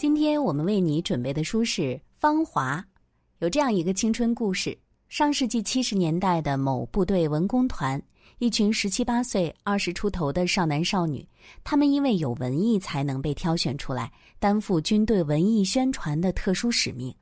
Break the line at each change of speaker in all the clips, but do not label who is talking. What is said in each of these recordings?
今天我们为你准备的书是《芳华》，有这样一个青春故事：上世纪七十年代的某部队文工团，一群十七八岁、二十出头的少男少女，他们因为有文艺才能被挑选出来，担负军队文艺宣传的特殊使命。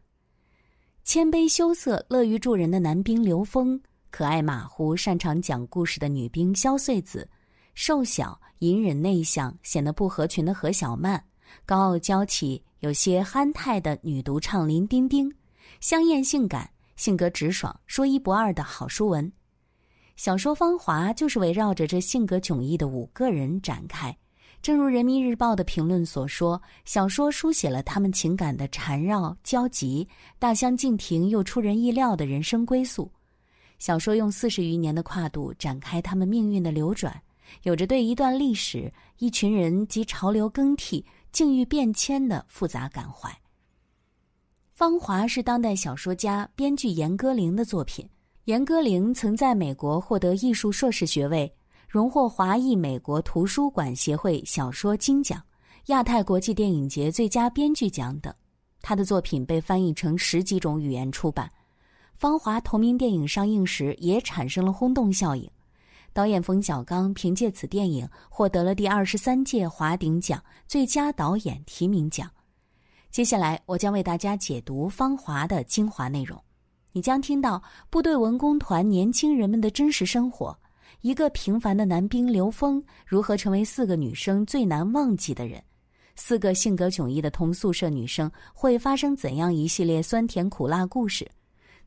谦卑羞涩、乐于助人的男兵刘峰，可爱马虎、擅长讲故事的女兵肖穗子，瘦小、隐忍、内向、显得不合群的何小曼。高傲娇气、有些憨态的女独唱林丁丁，香艳性感、性格直爽、说一不二的好淑文。小说《芳华》就是围绕着这性格迥异的五个人展开。正如《人民日报》的评论所说，小说书写了他们情感的缠绕、交集，大相径庭又出人意料的人生归宿。小说用四十余年的跨度展开他们命运的流转，有着对一段历史、一群人及潮流更替。境遇变迁的复杂感怀，《芳华》是当代小说家、编剧严歌苓的作品。严歌苓曾在美国获得艺术硕士学位，荣获华裔美国图书馆协会小说金奖、亚太国际电影节最佳编剧奖等。他的作品被翻译成十几种语言出版，《芳华》同名电影上映时也产生了轰动效应。导演冯小刚凭借此电影获得了第二十三届华鼎奖最佳导演提名奖。接下来，我将为大家解读《芳华》的精华内容。你将听到部队文工团年轻人们的真实生活，一个平凡的男兵刘峰如何成为四个女生最难忘记的人，四个性格迥异的同宿舍女生会发生怎样一系列酸甜苦辣故事。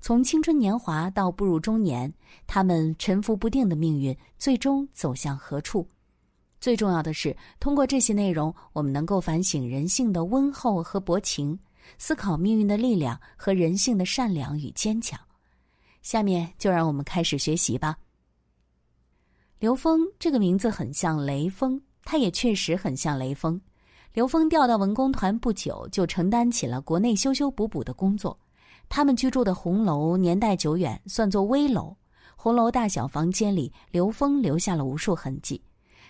从青春年华到步入中年，他们沉浮不定的命运最终走向何处？最重要的是，通过这些内容，我们能够反省人性的温厚和薄情，思考命运的力量和人性的善良与坚强。下面就让我们开始学习吧。刘峰这个名字很像雷锋，他也确实很像雷锋。刘峰调到文工团不久，就承担起了国内修修补补的工作。他们居住的红楼年代久远，算作危楼。红楼大小房间里，刘峰留下了无数痕迹。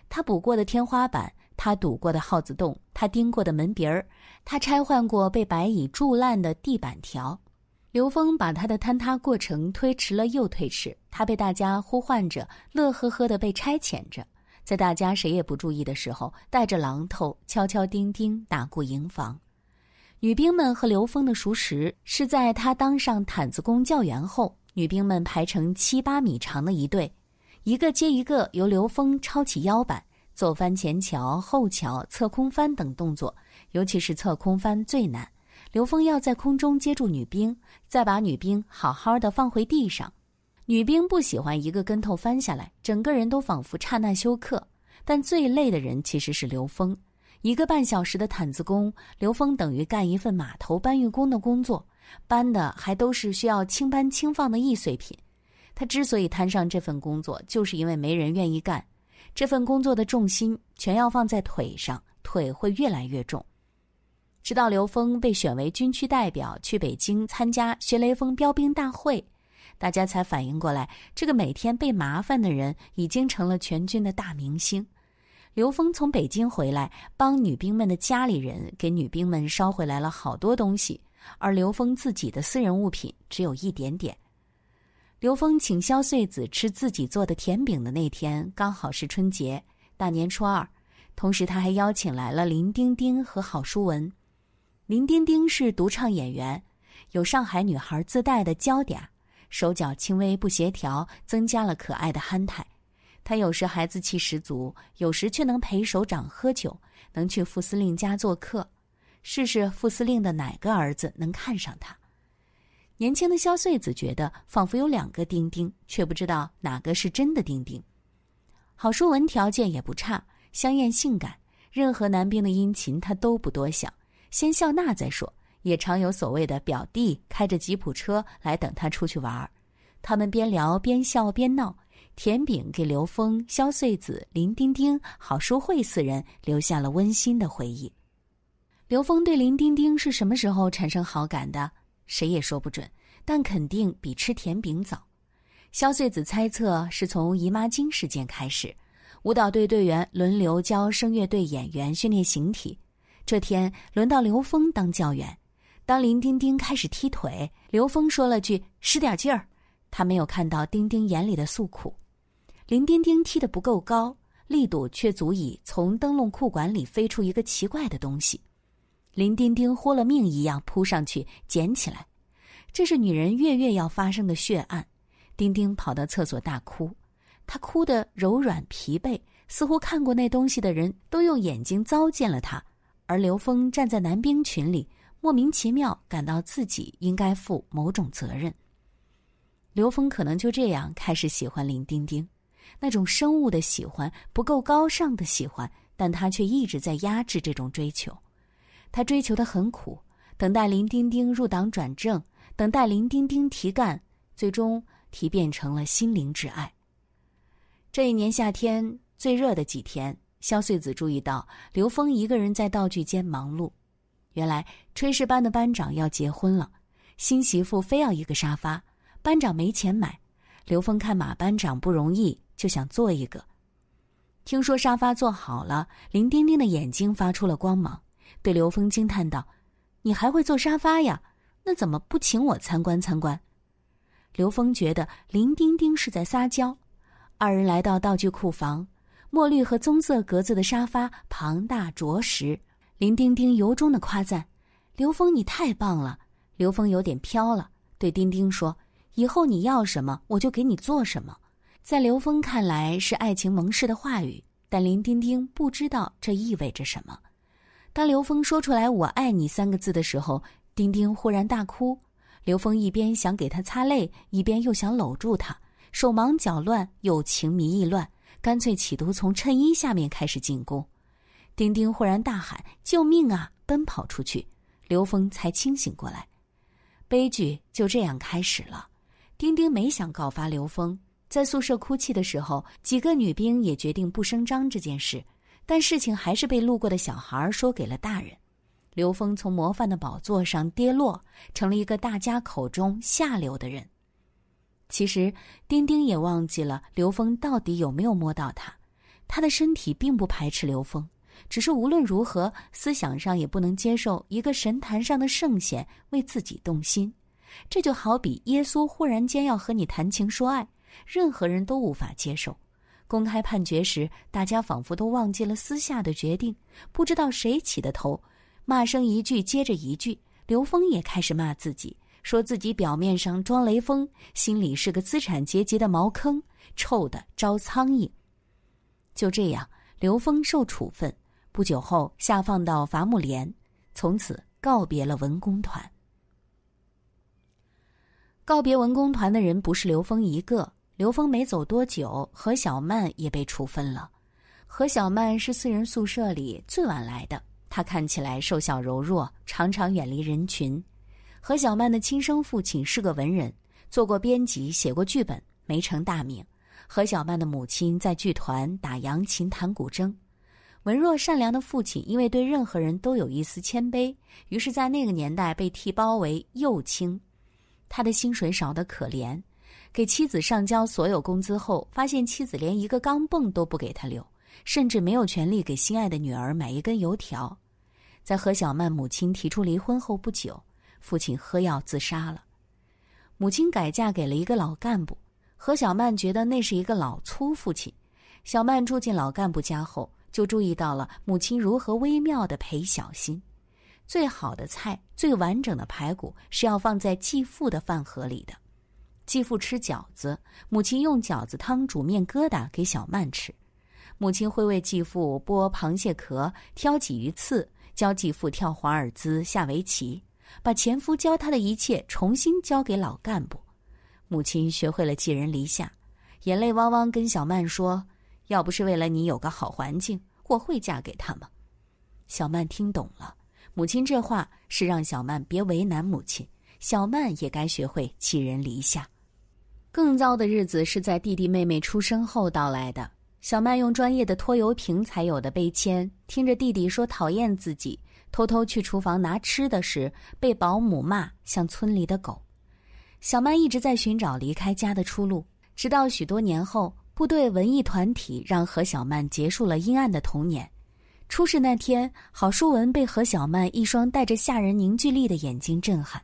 他补过的天花板，他堵过的耗子洞，他钉过的门鼻儿，他拆换过被白蚁蛀烂的地板条。刘峰把他的坍塌过程推迟了又推迟。他被大家呼唤着，乐呵呵的被差遣着，在大家谁也不注意的时候，带着榔头，敲敲钉钉，打过营房。女兵们和刘峰的熟识是在他当上毯子工教员后，女兵们排成七八米长的一队，一个接一个由刘峰抄起腰板做翻前桥、后桥、侧空翻等动作，尤其是侧空翻最难，刘峰要在空中接住女兵，再把女兵好好的放回地上。女兵不喜欢一个跟头翻下来，整个人都仿佛刹那休克，但最累的人其实是刘峰。一个半小时的毯子工，刘峰等于干一份码头搬运工的工作，搬的还都是需要轻搬轻放的易碎品。他之所以摊上这份工作，就是因为没人愿意干。这份工作的重心全要放在腿上，腿会越来越重。直到刘峰被选为军区代表去北京参加学雷锋标兵大会，大家才反应过来，这个每天被麻烦的人已经成了全军的大明星。刘峰从北京回来，帮女兵们的家里人给女兵们捎回来了好多东西，而刘峰自己的私人物品只有一点点。刘峰请肖穗子吃自己做的甜饼的那天，刚好是春节大年初二，同时他还邀请来了林丁丁和郝淑文。林丁丁是独唱演员，有上海女孩自带的娇嗲，手脚轻微不协调，增加了可爱的憨态。他有时孩子气十足，有时却能陪首长喝酒，能去副司令家做客，试试副司令的哪个儿子能看上他。年轻的肖穗子觉得仿佛有两个丁丁，却不知道哪个是真的丁丁。郝淑文条件也不差，香艳性感，任何男兵的殷勤他都不多想，先笑纳再说。也常有所谓的表弟开着吉普车来等他出去玩儿，他们边聊边笑边闹。甜饼给刘峰、肖穗子、林丁丁、郝淑慧四人留下了温馨的回忆。刘峰对林丁丁是什么时候产生好感的，谁也说不准，但肯定比吃甜饼早。肖穗子猜测是从姨妈巾事件开始。舞蹈队队员轮流教声乐队演员训练形体，这天轮到刘峰当教员。当林丁丁开始踢腿，刘峰说了句：“使点劲儿。”他没有看到丁丁眼里的诉苦。林丁丁踢得不够高，力度却足以从灯笼裤管里飞出一个奇怪的东西。林丁丁豁了命一样扑上去捡起来，这是女人月月要发生的血案。丁丁跑到厕所大哭，她哭得柔软疲惫，似乎看过那东西的人都用眼睛糟践了她。而刘峰站在男兵群里，莫名其妙感到自己应该负某种责任。刘峰可能就这样开始喜欢林丁丁。那种生物的喜欢不够高尚的喜欢，但他却一直在压制这种追求。他追求的很苦，等待林丁丁入党转正，等待林丁丁提干，最终提变成了心灵之爱。这一年夏天最热的几天，肖穗子注意到刘峰一个人在道具间忙碌。原来炊事班的班长要结婚了，新媳妇非要一个沙发，班长没钱买。刘峰看马班长不容易，就想做一个。听说沙发做好了，林丁丁的眼睛发出了光芒，对刘峰惊叹道：“你还会做沙发呀？那怎么不请我参观参观？”刘峰觉得林丁丁是在撒娇。二人来到道具库房，墨绿和棕色格子的沙发庞大着实，林丁丁由衷的夸赞：“刘峰，你太棒了！”刘峰有点飘了，对丁丁说。以后你要什么，我就给你做什么，在刘峰看来是爱情盟誓的话语，但林丁丁不知道这意味着什么。当刘峰说出来“我爱你”三个字的时候，丁丁忽然大哭。刘峰一边想给他擦泪，一边又想搂住他，手忙脚乱又情迷意乱，干脆企图从衬衣下面开始进攻。丁丁忽然大喊：“救命啊！”奔跑出去，刘峰才清醒过来，悲剧就这样开始了。丁丁没想告发刘峰，在宿舍哭泣的时候，几个女兵也决定不声张这件事，但事情还是被路过的小孩说给了大人。刘峰从模范的宝座上跌落，成了一个大家口中下流的人。其实丁丁也忘记了刘峰到底有没有摸到他，他的身体并不排斥刘峰，只是无论如何思想上也不能接受一个神坛上的圣贤为自己动心。这就好比耶稣忽然间要和你谈情说爱，任何人都无法接受。公开判决时，大家仿佛都忘记了私下的决定，不知道谁起的头，骂声一句接着一句。刘峰也开始骂自己，说自己表面上装雷锋，心里是个资产阶级的茅坑，臭的招苍蝇。就这样，刘峰受处分，不久后下放到伐木连，从此告别了文工团。告别文工团的人不是刘峰一个。刘峰没走多久，何小曼也被处分了。何小曼是四人宿舍里最晚来的，她看起来瘦小柔弱，常常远离人群。何小曼的亲生父亲是个文人，做过编辑，写过剧本，没成大名。何小曼的母亲在剧团打扬琴、弹古筝。文弱善良的父亲因为对任何人都有一丝谦卑，于是在那个年代被替包为右倾。他的薪水少得可怜，给妻子上交所有工资后，发现妻子连一个钢镚都不给他留，甚至没有权利给心爱的女儿买一根油条。在何小曼母亲提出离婚后不久，父亲喝药自杀了。母亲改嫁给了一个老干部，何小曼觉得那是一个老粗父亲。小曼住进老干部家后，就注意到了母亲如何微妙的陪小心。最好的菜、最完整的排骨是要放在继父的饭盒里的。继父吃饺子，母亲用饺子汤煮面疙瘩给小曼吃。母亲会为继父剥螃蟹壳、挑鲫鱼刺，教继父跳华尔兹、下围棋，把前夫教他的一切重新交给老干部。母亲学会了寄人篱下，眼泪汪汪跟小曼说：“要不是为了你有个好环境，我会嫁给他吗？”小曼听懂了。母亲这话是让小曼别为难母亲，小曼也该学会寄人篱下。更糟的日子是在弟弟妹妹出生后到来的。小曼用专业的拖油瓶才有的背签，听着弟弟说讨厌自己，偷偷去厨房拿吃的时被保姆骂像村里的狗。小曼一直在寻找离开家的出路，直到许多年后，部队文艺团体让何小曼结束了阴暗的童年。出事那天，郝淑文被何小曼一双带着吓人凝聚力的眼睛震撼；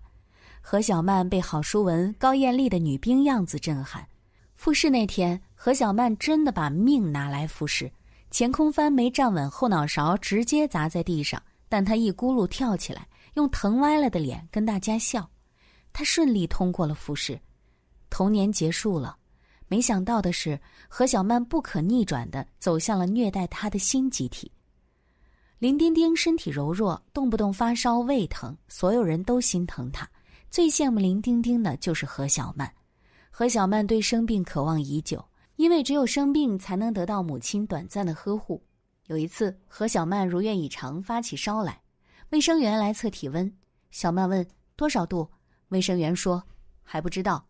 何小曼被郝淑文高艳丽的女兵样子震撼。复试那天，何小曼真的把命拿来复试，前空翻没站稳，后脑勺直接砸在地上，但她一咕噜跳起来，用疼歪了的脸跟大家笑。她顺利通过了复试。童年结束了，没想到的是，何小曼不可逆转地走向了虐待她的新集体。林丁丁身体柔弱，动不动发烧、胃疼，所有人都心疼他。最羡慕林丁丁的就是何小曼。何小曼对生病渴望已久，因为只有生病才能得到母亲短暂的呵护。有一次，何小曼如愿以偿发起烧来，卫生员来测体温。小曼问：“多少度？”卫生员说：“还不知道。”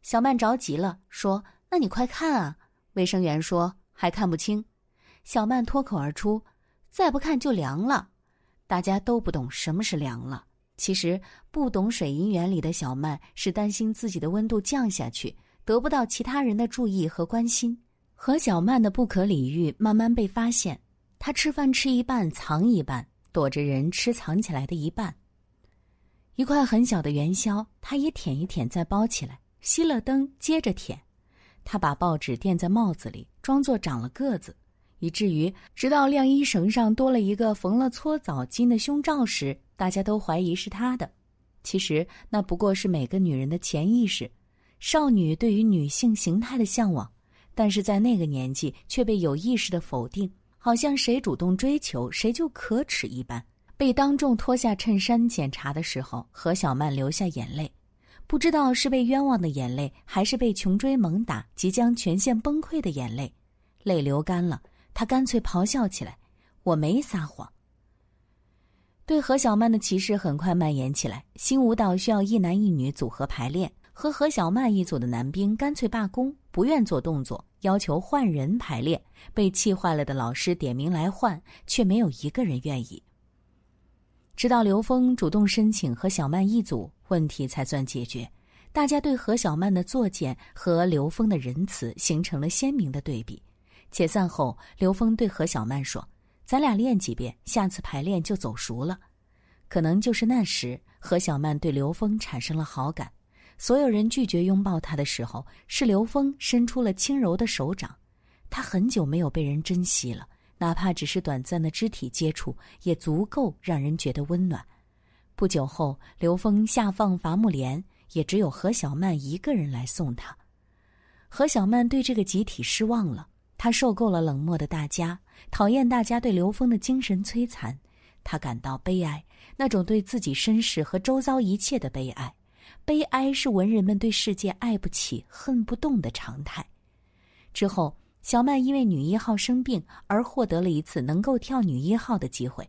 小曼着急了，说：“那你快看啊！”卫生员说：“还看不清。”小曼脱口而出。再不看就凉了，大家都不懂什么是凉了。其实不懂水银原理的小曼是担心自己的温度降下去，得不到其他人的注意和关心。何小曼的不可理喻慢慢被发现，她吃饭吃一半藏一半，躲着人吃藏起来的一半。一块很小的元宵，她也舔一舔再包起来。熄了灯接着舔，她把报纸垫在帽子里，装作长了个子。以至于，直到晾衣绳上多了一个缝了搓澡巾的胸罩时，大家都怀疑是她的。其实那不过是每个女人的潜意识，少女对于女性形态的向往，但是在那个年纪却被有意识的否定，好像谁主动追求谁就可耻一般。被当众脱下衬衫检查的时候，何小曼流下眼泪，不知道是被冤枉的眼泪，还是被穷追猛打、即将全线崩溃的眼泪，泪流干了。他干脆咆哮起来：“我没撒谎。”对何小曼的歧视很快蔓延起来。新舞蹈需要一男一女组合排练，和何小曼一组的男兵干脆罢工，不愿做动作，要求换人排练。被气坏了的老师点名来换，却没有一个人愿意。直到刘峰主动申请和小曼一组，问题才算解决。大家对何小曼的作践和刘峰的仁慈形成了鲜明的对比。解散后，刘峰对何小曼说：“咱俩练几遍，下次排练就走熟了。”可能就是那时，何小曼对刘峰产生了好感。所有人拒绝拥抱他的时候，是刘峰伸出了轻柔的手掌。他很久没有被人珍惜了，哪怕只是短暂的肢体接触，也足够让人觉得温暖。不久后，刘峰下放伐木连，也只有何小曼一个人来送他。何小曼对这个集体失望了。他受够了冷漠的大家，讨厌大家对刘峰的精神摧残，他感到悲哀，那种对自己身世和周遭一切的悲哀，悲哀是文人们对世界爱不起、恨不动的常态。之后，小曼因为女一号生病而获得了一次能够跳女一号的机会，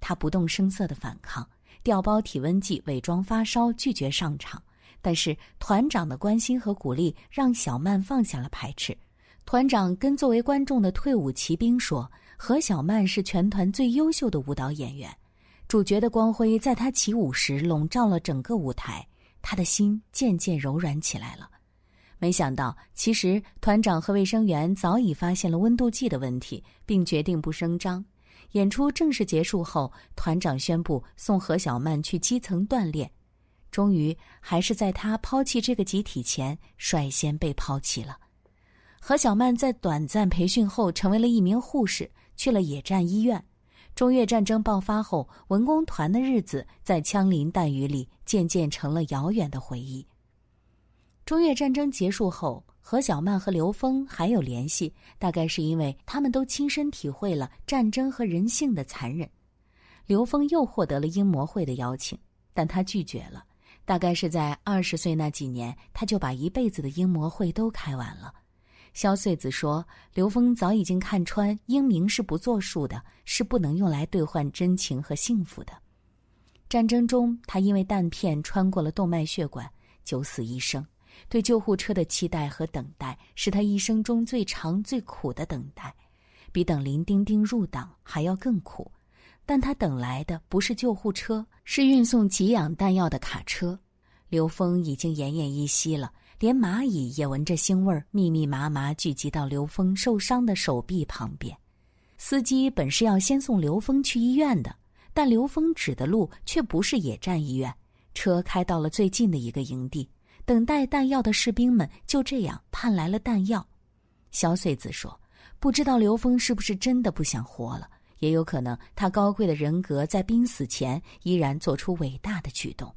她不动声色的反抗，调包体温计伪装发烧拒绝上场，但是团长的关心和鼓励让小曼放下了排斥。团长跟作为观众的退伍骑兵说：“何小曼是全团最优秀的舞蹈演员，主角的光辉在她起舞时笼罩了整个舞台。”他的心渐渐柔软起来了。没想到，其实团长和卫生员早已发现了温度计的问题，并决定不声张。演出正式结束后，团长宣布送何小曼去基层锻炼。终于，还是在他抛弃这个集体前，率先被抛弃了。何小曼在短暂培训后成为了一名护士，去了野战医院。中越战争爆发后，文工团的日子在枪林弹雨里渐渐成了遥远的回忆。中越战争结束后，何小曼和刘峰还有联系，大概是因为他们都亲身体会了战争和人性的残忍。刘峰又获得了英模会的邀请，但他拒绝了。大概是在二十岁那几年，他就把一辈子的英模会都开完了。萧穗子说：“刘峰早已经看穿，英明是不作数的，是不能用来兑换真情和幸福的。战争中，他因为弹片穿过了动脉血管，九死一生。对救护车的期待和等待，是他一生中最长、最苦的等待，比等林丁丁入党还要更苦。但他等来的不是救护车，是运送给养弹药的卡车。刘峰已经奄奄一息了。”连蚂蚁也闻着腥味儿，密密麻麻聚集到刘峰受伤的手臂旁边。司机本是要先送刘峰去医院的，但刘峰指的路却不是野战医院，车开到了最近的一个营地，等待弹药的士兵们就这样盼来了弹药。肖穗子说：“不知道刘峰是不是真的不想活了？也有可能，他高贵的人格在濒死前依然做出伟大的举动。”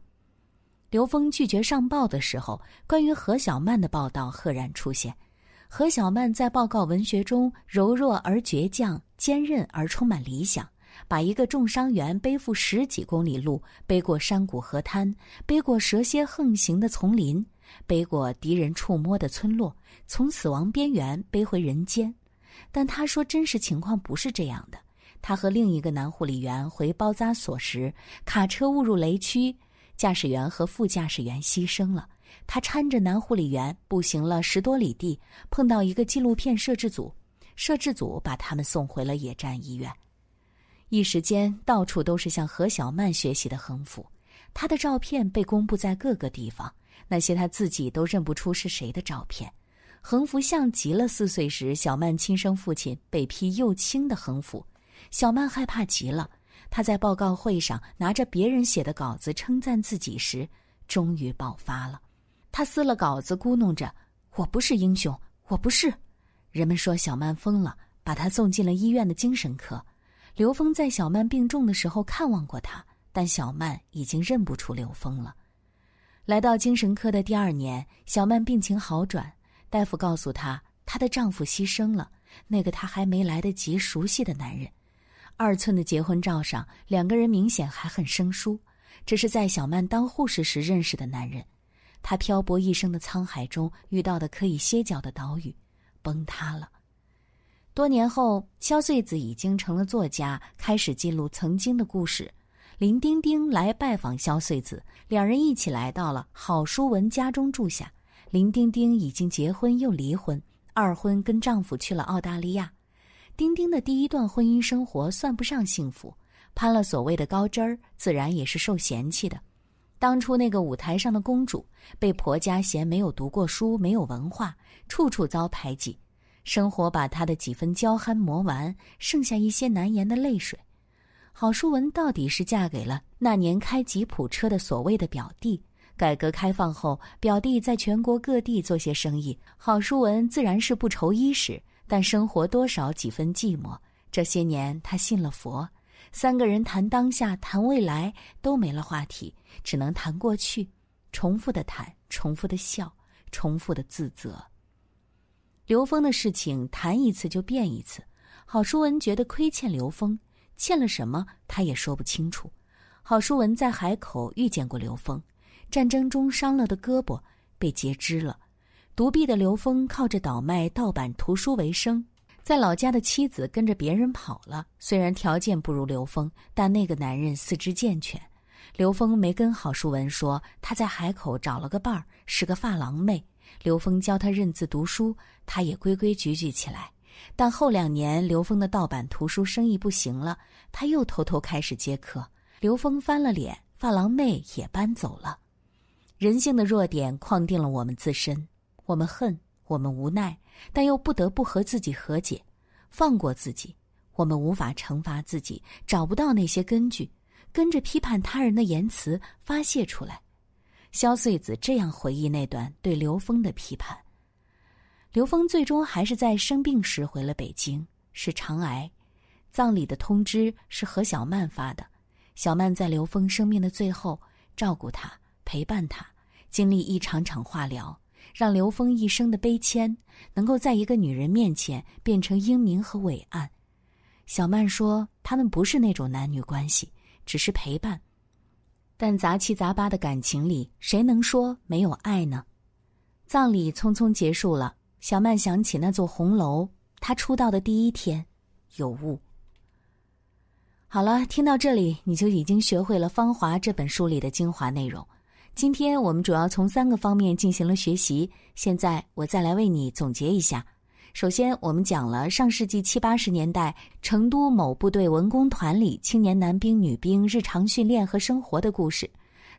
刘峰拒绝上报的时候，关于何小曼的报道赫然出现。何小曼在报告文学中柔弱而倔强，坚韧而充满理想，把一个重伤员背负十几公里路，背过山谷河滩，背过蛇蝎横行的丛林，背过敌人触摸的村落，从死亡边缘背回人间。但他说，真实情况不是这样的。他和另一个男护理员回包扎所时，卡车误入雷区。驾驶员和副驾驶员牺牲了，他搀着男护理员步行了十多里地，碰到一个纪录片摄制组，摄制组把他们送回了野战医院。一时间，到处都是向何小曼学习的横幅，她的照片被公布在各个地方，那些她自己都认不出是谁的照片。横幅像极了四岁时小曼亲生父亲被批右倾的横幅，小曼害怕极了。他在报告会上拿着别人写的稿子称赞自己时，终于爆发了。他撕了稿子，咕哝着：“我不是英雄，我不是。”人们说小曼疯了，把她送进了医院的精神科。刘峰在小曼病重的时候看望过她，但小曼已经认不出刘峰了。来到精神科的第二年，小曼病情好转，大夫告诉她，她的丈夫牺牲了，那个她还没来得及熟悉的男人。二寸的结婚照上，两个人明显还很生疏。这是在小曼当护士时认识的男人，他漂泊一生的沧海中遇到的可以歇脚的岛屿，崩塌了。多年后，肖穗子已经成了作家，开始记录曾经的故事。林丁丁来拜访肖穗子，两人一起来到了郝淑文家中住下。林丁丁已经结婚又离婚，二婚跟丈夫去了澳大利亚。丁丁的第一段婚姻生活算不上幸福，攀了所谓的高枝儿，自然也是受嫌弃的。当初那个舞台上的公主，被婆家嫌没有读过书、没有文化，处处遭排挤。生活把她的几分娇憨磨完，剩下一些难言的泪水。郝淑文到底是嫁给了那年开吉普车的所谓的表弟。改革开放后，表弟在全国各地做些生意，郝淑文自然是不愁衣食。但生活多少几分寂寞。这些年，他信了佛。三个人谈当下，谈未来，都没了话题，只能谈过去，重复的谈，重复的笑，重复的自责。刘峰的事情谈一次就变一次。郝淑文觉得亏欠刘峰，欠了什么，他也说不清楚。郝淑文在海口遇见过刘峰，战争中伤了的胳膊被截肢了。独臂的刘峰靠着倒卖盗版图书为生，在老家的妻子跟着别人跑了。虽然条件不如刘峰，但那个男人四肢健全。刘峰没跟郝淑文说，他在海口找了个伴儿，是个发廊妹。刘峰教他认字读书，他也规规矩矩起来。但后两年，刘峰的盗版图书生意不行了，他又偷偷开始接客。刘峰翻了脸，发廊妹也搬走了。人性的弱点框定了我们自身。我们恨，我们无奈，但又不得不和自己和解，放过自己。我们无法惩罚自己，找不到那些根据，跟着批判他人的言辞发泄出来。肖穗子这样回忆那段对刘峰的批判。刘峰最终还是在生病时回了北京，是肠癌。葬礼的通知是何小曼发的，小曼在刘峰生命的最后照顾他，陪伴他，经历一场场化疗。让刘峰一生的悲谦能够在一个女人面前变成英明和伟岸。小曼说：“他们不是那种男女关系，只是陪伴。”但杂七杂八的感情里，谁能说没有爱呢？葬礼匆匆结束了，小曼想起那座红楼，她出道的第一天，有误。好了，听到这里，你就已经学会了《芳华》这本书里的精华内容。今天我们主要从三个方面进行了学习，现在我再来为你总结一下。首先，我们讲了上世纪七八十年代成都某部队文工团里青年男兵女兵日常训练和生活的故事。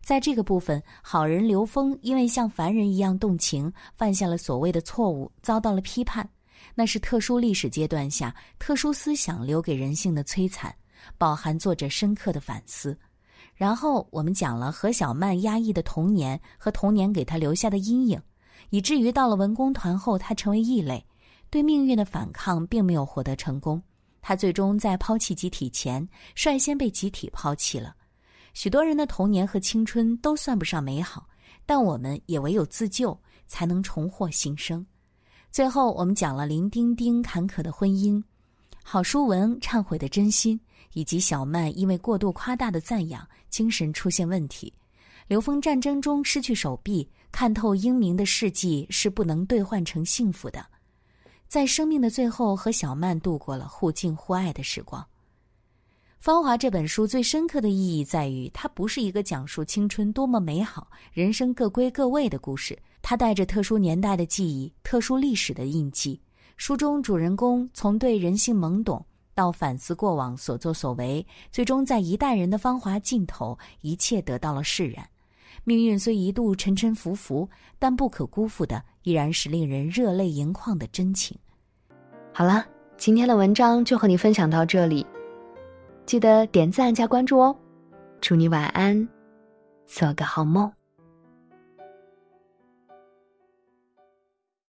在这个部分，好人刘峰因为像凡人一样动情，犯下了所谓的错误，遭到了批判。那是特殊历史阶段下特殊思想留给人性的摧残，饱含作者深刻的反思。然后我们讲了何小曼压抑的童年和童年给她留下的阴影，以至于到了文工团后，她成为异类，对命运的反抗并没有获得成功。她最终在抛弃集体前，率先被集体抛弃了。许多人的童年和青春都算不上美好，但我们也唯有自救才能重获新生。最后我们讲了林丁丁坎坷的婚姻，郝淑文忏悔的真心，以及小曼因为过度夸大的赞扬。精神出现问题，刘峰战争中失去手臂，看透英明的事迹是不能兑换成幸福的，在生命的最后和小曼度过了互敬互爱的时光。《芳华》这本书最深刻的意义在于，它不是一个讲述青春多么美好、人生各归各位的故事，它带着特殊年代的记忆、特殊历史的印记。书中主人公从对人性懵懂。到反思过往所作所为，最终在一代人的芳华尽头，一切得到了释然。命运虽一度沉沉浮浮，但不可辜负的依然是令人热泪盈眶的真情。好了，今天的文章就和你分享到这里，记得点赞加关注哦。祝你晚安，做个好梦。